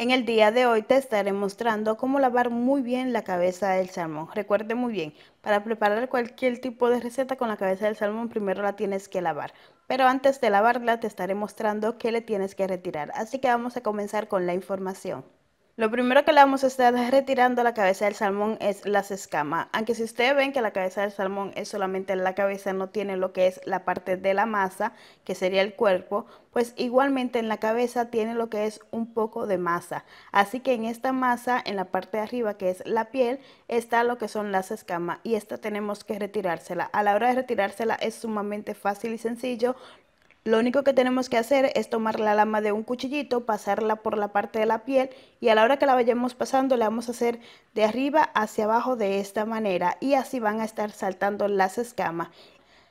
En el día de hoy te estaré mostrando cómo lavar muy bien la cabeza del salmón. Recuerde muy bien, para preparar cualquier tipo de receta con la cabeza del salmón primero la tienes que lavar. Pero antes de lavarla te estaré mostrando qué le tienes que retirar. Así que vamos a comenzar con la información. Lo primero que le vamos a estar retirando a la cabeza del salmón es las escamas. Aunque si ustedes ven que la cabeza del salmón es solamente la cabeza, no tiene lo que es la parte de la masa, que sería el cuerpo, pues igualmente en la cabeza tiene lo que es un poco de masa. Así que en esta masa, en la parte de arriba que es la piel, está lo que son las escamas y esta tenemos que retirársela. A la hora de retirársela es sumamente fácil y sencillo. Lo único que tenemos que hacer es tomar la lama de un cuchillito, pasarla por la parte de la piel y a la hora que la vayamos pasando la vamos a hacer de arriba hacia abajo de esta manera y así van a estar saltando las escamas.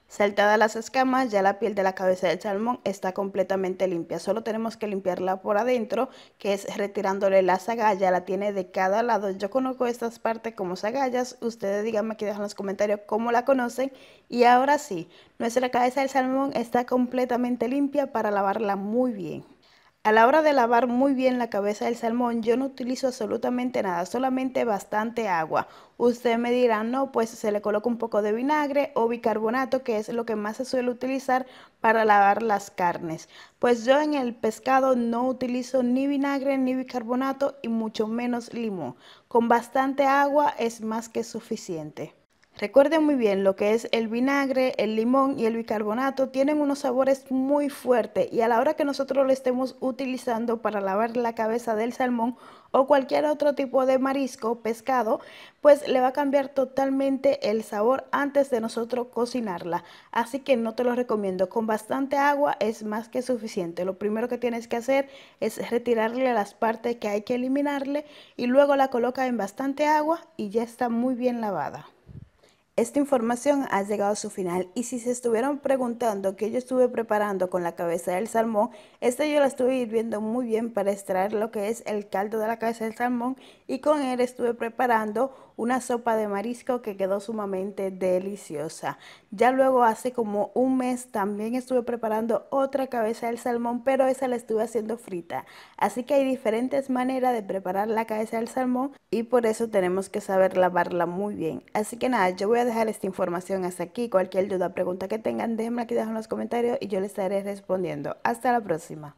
Saltadas las escamas, ya la piel de la cabeza del salmón está completamente limpia. Solo tenemos que limpiarla por adentro, que es retirándole la agallas, La tiene de cada lado. Yo conozco estas partes como sagallas. Ustedes díganme aquí dejan en los comentarios cómo la conocen. Y ahora sí, nuestra cabeza del salmón está completamente limpia para lavarla muy bien. A la hora de lavar muy bien la cabeza del salmón, yo no utilizo absolutamente nada, solamente bastante agua. Usted me dirá, no, pues se le coloca un poco de vinagre o bicarbonato, que es lo que más se suele utilizar para lavar las carnes. Pues yo en el pescado no utilizo ni vinagre ni bicarbonato y mucho menos limón. Con bastante agua es más que suficiente. Recuerden muy bien lo que es el vinagre, el limón y el bicarbonato tienen unos sabores muy fuertes y a la hora que nosotros lo estemos utilizando para lavar la cabeza del salmón o cualquier otro tipo de marisco, pescado, pues le va a cambiar totalmente el sabor antes de nosotros cocinarla. Así que no te lo recomiendo. Con bastante agua es más que suficiente. Lo primero que tienes que hacer es retirarle las partes que hay que eliminarle y luego la coloca en bastante agua y ya está muy bien lavada. Esta información ha llegado a su final y si se estuvieron preguntando qué yo estuve preparando con la cabeza del salmón, esta yo la estuve hirviendo muy bien para extraer lo que es el caldo de la cabeza del salmón y con él estuve preparando una sopa de marisco que quedó sumamente deliciosa. Ya luego hace como un mes también estuve preparando otra cabeza del salmón, pero esa la estuve haciendo frita. Así que hay diferentes maneras de preparar la cabeza del salmón y por eso tenemos que saber lavarla muy bien. Así que nada, yo voy a dejar esta información hasta aquí. Cualquier duda, o pregunta que tengan, déjenme aquí debajo en los comentarios y yo les estaré respondiendo. Hasta la próxima.